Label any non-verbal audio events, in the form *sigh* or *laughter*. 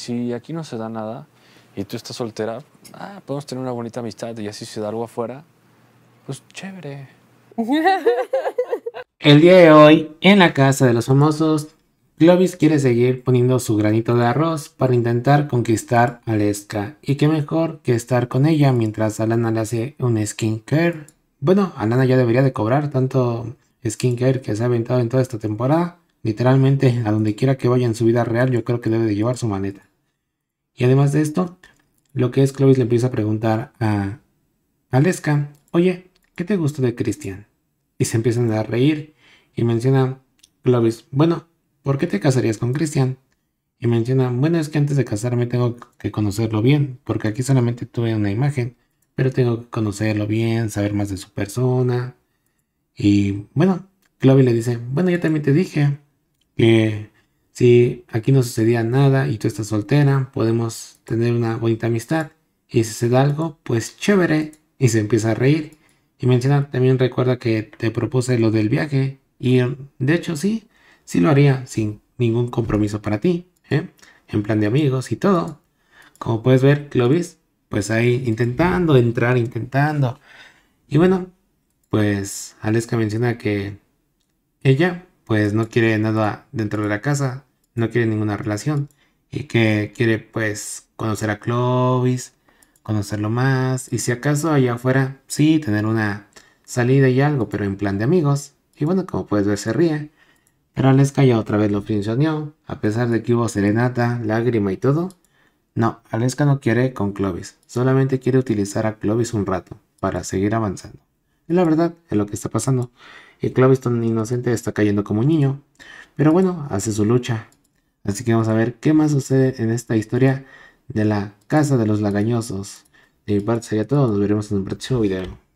si aquí no se da nada y tú estás soltera, ah, podemos tener una bonita amistad y así se da algo afuera, pues chévere. *laughs* El día de hoy, en la casa de los famosos, Clovis quiere seguir poniendo su granito de arroz para intentar conquistar a Leska. Y qué mejor que estar con ella mientras Alana le hace un skincare. Bueno, Alana ya debería de cobrar tanto skincare que se ha aventado en toda esta temporada. Literalmente, a donde quiera que vaya en su vida real, yo creo que debe de llevar su maleta. Y además de esto, lo que es Clovis le empieza a preguntar a Aleska, oye, ¿qué te gustó de Cristian? Y se empiezan a reír y menciona Clovis, bueno, ¿por qué te casarías con Cristian? Y menciona, bueno, es que antes de casarme tengo que conocerlo bien, porque aquí solamente tuve una imagen, pero tengo que conocerlo bien, saber más de su persona. Y bueno, Clovis le dice, bueno, yo también te dije que si aquí no sucedía nada y tú estás soltera, podemos tener una bonita amistad. Y si se da algo, pues chévere. Y se empieza a reír. Y menciona, también recuerda que te propuse lo del viaje. Y de hecho sí, sí lo haría sin ningún compromiso para ti. ¿eh? En plan de amigos y todo. Como puedes ver, Clovis, pues ahí intentando entrar, intentando. Y bueno, pues Aleska menciona que ella pues no quiere nada dentro de la casa, no quiere ninguna relación y que quiere pues conocer a Clovis, conocerlo más y si acaso allá afuera sí tener una salida y algo, pero en plan de amigos. Y bueno, como puedes ver se ríe, pero Aleska ya otra vez lo funcionó. a pesar de que hubo serenata, lágrima y todo. No, Aleska no quiere con Clovis, solamente quiere utilizar a Clovis un rato para seguir avanzando. es la verdad es lo que está pasando. Y Clovis tan inocente está cayendo como un niño. Pero bueno, hace su lucha Así que vamos a ver qué más sucede en esta historia de la Casa de los Lagañosos. De mi parte sería todo, nos veremos en un próximo video.